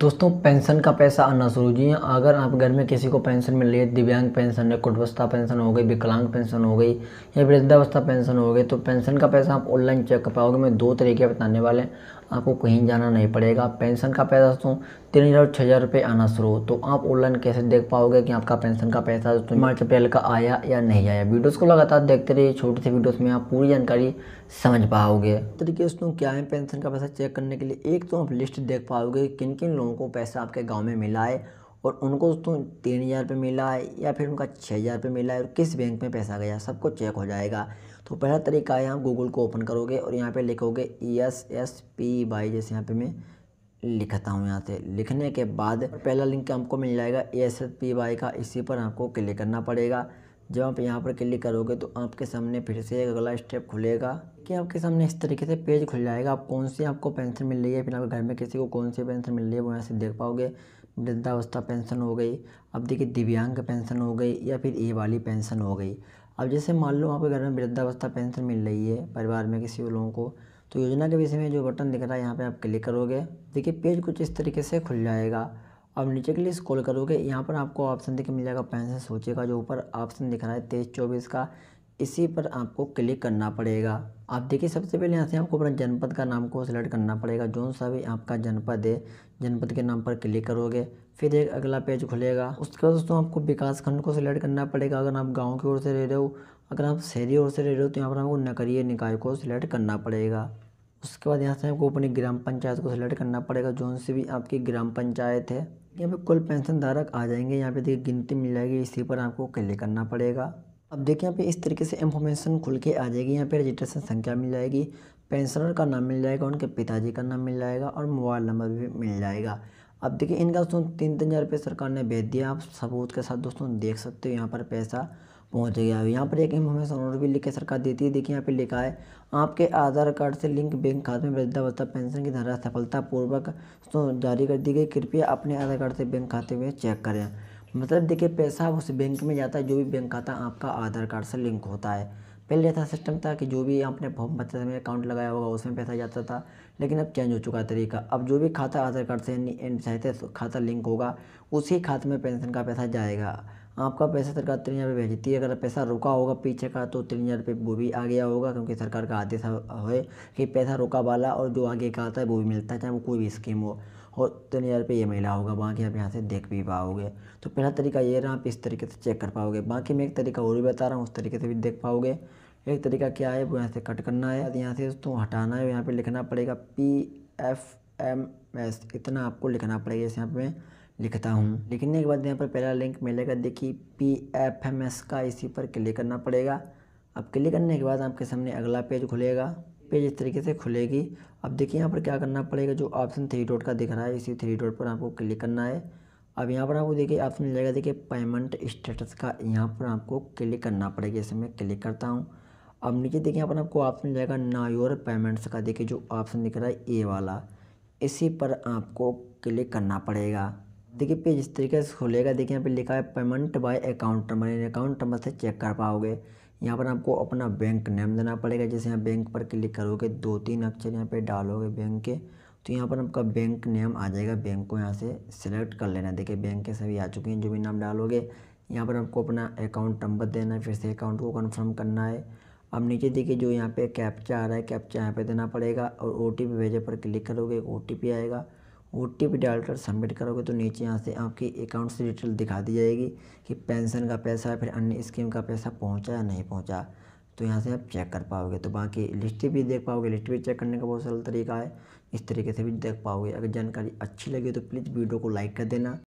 दोस्तों पेंशन का पैसा आना शुरू जी अगर आप घर में किसी को पेंशन मिल रही है दिव्यांग पेंशन है कुटवस्था पेंशन हो गई विकलांग पेंशन हो गई या वृद्धावस्था पेंशन हो गई तो पेंशन का पैसा आप ऑनलाइन चेक कर पाओगे मैं दो तरीके बताने वाले हैं आपको कहीं जाना नहीं पड़ेगा पेंशन का पैसा दोस्तों तीन हज़ार छः हज़ार रुपये आना शुरू हो तो आप ऑनलाइन कैसे देख पाओगे कि आपका पेंशन का पैसा दोस्तों मार्च अप्रैल का आया या नहीं आया वीडियोस को लगातार देखते रहिए छोटी सी वीडियोस में आप पूरी जानकारी समझ पाओगे तरीके तो दोस्तों क्या है पेंशन का पैसा चेक करने के लिए एक तो आप लिस्ट देख पाओगे किन किन लोगों को पैसा आपके गाँव में मिला है और उनको तो तीन हज़ार रुपये मिला है या फिर उनका छः हज़ार रुपये मिला है और किस बैंक में पैसा गया सब कुछ चेक हो जाएगा तो पहला तरीका है आप गूगल को ओपन करोगे और यहाँ पे लिखोगे E S S P Y जैसे यहाँ पे मैं लिखता हूँ यहाँ से लिखने के बाद पहला लिंक हमको मिल जाएगा A S S P Y का इसी पर आपको क्लिक करना पड़ेगा जब आप यहाँ पर क्लिक करोगे तो आपके सामने फिर से एक अगला स्टेप खुलेगा कि आपके सामने इस तरीके से पेज खुल जाएगा आप कौन सी आपको पेंशन मिल रही है फिर आपके घर में किसी को कौन सी पेंशन मिल रही है वो यहाँ से देख पाओगे वृद्धावस्था पेंशन हो गई अब देखिए दिव्यांग पेंशन हो गई या फिर ए वाली पेंशन हो गई अब जैसे मान लो आपके घर में वृद्धावस्था पेंशन मिल रही है परिवार में किसी लोगों को तो योजना के विषय में जो बटन दिख रहा है यहाँ पे आप क्लिक करोगे देखिए पेज कुछ इस तरीके से खुल जाएगा अब नीचे के लिए स्क्रॉल करोगे यहाँ पर आपको ऑप्शन देखिए मिल जाएगा पेंशन सोचेगा का जो ऊपर ऑप्शन दिख रहा है तेईस चौबीस का इसी पर आपको क्लिक करना पड़ेगा आप देखिए सबसे पहले यहाँ से आपको अपना जनपद का नाम को सिलेक्ट करना पड़ेगा जौन सा भी आपका जनपद है जनपद के नाम पर क्लिक करोगे फिर एक अगला पेज खुलेगा उसके बाद दोस्तों आपको विकास खंड को सिलेक्ट करना पड़ेगा अगर आप गाँव की ओर से रह रहे हो अगर आप शहरी ओर से रह रहे हो तो यहाँ पर आपको नगरीय निकाय को सिलेक्ट करना पड़ेगा उसके बाद यहाँ से आपको अपनी ग्राम पंचायत को सिलेक्ट करना पड़ेगा जौन सी भी आपकी ग्राम पंचायत है यहाँ पर कुल पेंशन धारक आ जाएंगे यहाँ पे देखिए गिनती मिल जाएगी इसी पर आपको क्लिक करना पड़ेगा अब देखिए यहाँ पे इस तरीके से इन्फॉर्मेशन खुल के आ जाएगी यहाँ पे रजिस्ट्रेशन संख्या मिल जाएगी पेंशनर का नाम मिल जाएगा उनके पिताजी का नाम मिल जाएगा और मोबाइल नंबर भी मिल जाएगा अब देखिए इनका दोस्तों तीन तीन हज़ार रुपये सरकार ने भेज दिया आप सबूत के साथ दोस्तों देख सकते हो यहाँ पर पैसा पहुँच गया यहाँ पर एक इन्फॉर्मेशन और भी लिख के सरकार देती है देखिए यहाँ पे लिखा है आपके आधार कार्ड से लिंक बैंक खाते में वृद्धावस्था पेंशन की धारा सफलतापूर्वक दोस्तों जारी कर दी गई कृपया अपने आधार कार्ड से बैंक खाते में चेक करें मतलब देखिए पैसा उस बैंक में जाता है जो भी बैंक खाता है आपका आधार कार्ड से लिंक होता है पहले ऐसा सिस्टम था कि जो भी आपने फॉर्म भरते समय अकाउंट लगाया होगा उसमें पैसा जाता था लेकिन अब चेंज हो चुका है तरीका अब जो भी खाता आधार कार्ड से एंड सहित खाता लिंक होगा उसी खाते में पेंशन का पैसा जाएगा आपका पैसा सरकार तीन हज़ार रुपये भेजती है अगर पैसा रुका होगा पीछे का तो तीन हज़ार रुपये वो भी आ गया होगा क्योंकि सरकार का आदेश है कि पैसा रुका वाला और जो आगे का आता है वो भी मिलता है चाहे वो कोई भी स्कीम हो हो तो यार पे ये मेला होगा बाकी आप यहाँ से देख भी पाओगे तो पहला तरीका ये रहा आप इस तरीके से चेक कर पाओगे बाकी मैं एक तरीका और भी बता रहा हूँ उस तरीके से भी देख पाओगे एक तरीका क्या है वो यहाँ से कट करना है यहाँ से तो हटाना है यहाँ पर लिखना पड़ेगा पी एफ एम एस इतना आपको लिखना पड़ेगा जैसे यहाँ पर मैं लिखता हूँ लिखने के बाद यहाँ पर पहला लिंक मिलेगा देखिए पी एफ एम एस का इसी पर क्लिक करना पड़ेगा अब क्लिक करने के बाद आपके सामने अगला पेज खुलेगा पेज इस तरीके से खुलेगी अब देखिए यहाँ पर क्या करना पड़ेगा जो ऑप्शन थ्री डॉट का दिख रहा है इसी थ्री डॉट पर आपको क्लिक करना है अब यहाँ पर आपको देखिए ऑप्शन मिल जाएगा देखिए पेमेंट स्टेटस का यहाँ पर आपको क्लिक करना पड़ेगा इसे मैं क्लिक करता हूँ अब नीचे देखिए यहाँ पर आपको ऑप्शन मिल जाएगा ना योर पेमेंट्स का देखिए जो ऑप्शन दिख रहा है ए वाला इसी पर आपको क्लिक करना पड़ेगा देखिए पेज इस तरीके से खुलेगा देखिए यहाँ पर लिखा है payment by account number account number से चेक कर पाओगे यहाँ पर आपको अपना बैंक नेम देना पड़ेगा जैसे यहाँ बैंक पर क्लिक करोगे दो तीन अक्षर यहाँ पे डालोगे बैंक के तो यहाँ पर आपका बैंक नेम आ जाएगा बैंक को यहाँ से सिलेक्ट कर लेना देखिए बैंक के सभी आ चुके हैं जो भी नाम डालोगे यहाँ पर आपको अपना अकाउंट नंबर देना है फिर से अकाउंट को कन्फर्म करना है अब नीचे देखिए जो यहाँ पे कैप्चा आ रहा है कैप्चा यहाँ पे देना पड़ेगा और ओ टी पी भेजे पर क्लिक करोगे ओ टी पी आएगा ओ डालकर सबमिट करोगे तो नीचे यहाँ से आपके अकाउंट से डिटेल दिखा दी जाएगी कि पेंशन का पैसा फिर अन्य स्कीम का पैसा पहुँचा या नहीं पहुँचा तो यहाँ से आप चेक कर पाओगे तो बाकी लिस्ट भी देख पाओगे लिस्ट भी चेक करने का बहुत सरल तरीका है इस तरीके से भी देख पाओगे अगर जानकारी अच्छी लगी तो प्लीज़ वीडियो को लाइक कर देना